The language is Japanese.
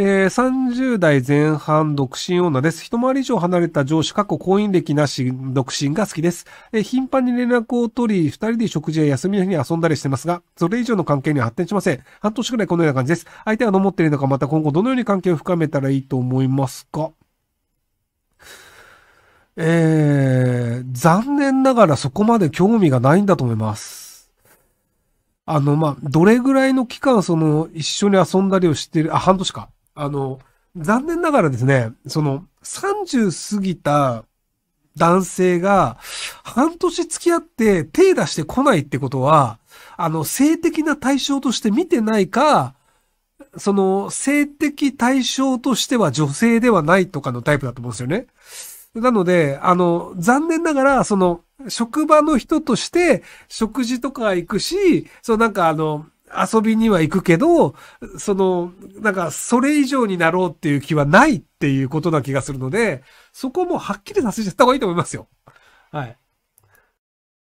えー、30代前半独身女です。一回り以上離れた上司、過去婚姻歴なし独身が好きです。えー、頻繁に連絡を取り、二人で食事や休みの日に遊んだりしてますが、それ以上の関係には発展しません。半年くらいこのような感じです。相手はどう思っているのか、また今後どのように関係を深めたらいいと思いますかえー、残念ながらそこまで興味がないんだと思います。あの、まあ、どれぐらいの期間、その、一緒に遊んだりをしてる、あ、半年か。あの、残念ながらですね、その、30過ぎた男性が、半年付き合って手出してこないってことは、あの、性的な対象として見てないか、その、性的対象としては女性ではないとかのタイプだと思うんですよね。なので、あの、残念ながら、その、職場の人として、食事とか行くし、そうなんかあの、遊びには行くけど、その、なんか、それ以上になろうっていう気はないっていうことな気がするので、そこもはっきりさせちゃった方がいいと思いますよ。はい。